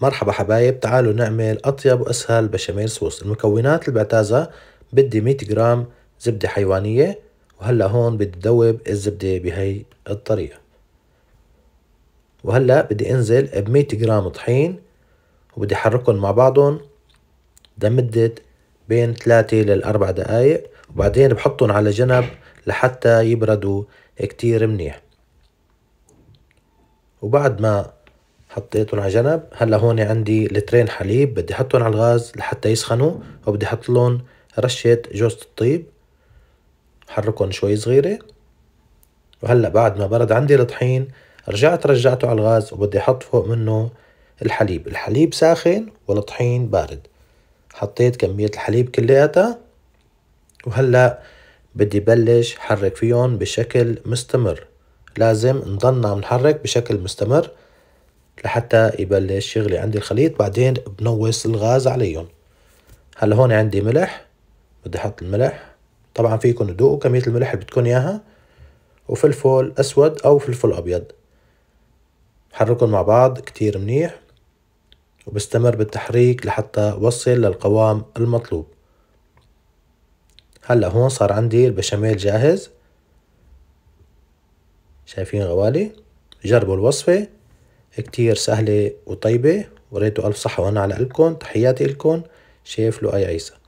مرحبا حبايب تعالوا نعمل أطيب وأسهل بشاميل صوص المكونات البعتازة بدي 100 جرام زبدة حيوانية وهلا هون بدي ذوب الزبدة بهي الطريقة وهلا بدي انزل ب 100 جرام طحين وبدي احركهم مع بعضهم لمدة بين 3 للأربع دقايق وبعدين بحطهم على جنب لحتى يبردوا كتير منيح وبعد ما حطيتهم على جنب هلا هون عندي لترين حليب بدي احطهم على الغاز لحتى يسخنوا وبدي احط لهم رشه جوزة الطيب حركهم شوي صغيره وهلا بعد ما برد عندي الطحين رجعت رجعته على الغاز وبدي احط فوق منه الحليب الحليب ساخن والطحين بارد حطيت كمية الحليب كلياتها وهلأ بدي بلش حرك فيهم بشكل مستمر لازم نضلنا عم نحرك بشكل مستمر لحتى يبلش يغلي عندي الخليط بعدين بنوص الغاز عليهم هلا هون عندي ملح بدي احط الملح طبعا فيكم تدوقوا كمية الملح اللي بدكم اياها وفلفل اسود او فلفل ابيض حركهم مع بعض كتير منيح وبستمر بالتحريك لحتى وصل للقوام المطلوب هلا هون صار عندي البشاميل جاهز شايفين غوالي جربوا الوصفة كتير سهلة وطيبة وريتوا ألف صحة وأنا على قلبكم تحياتي لكم شيف لؤي عيسى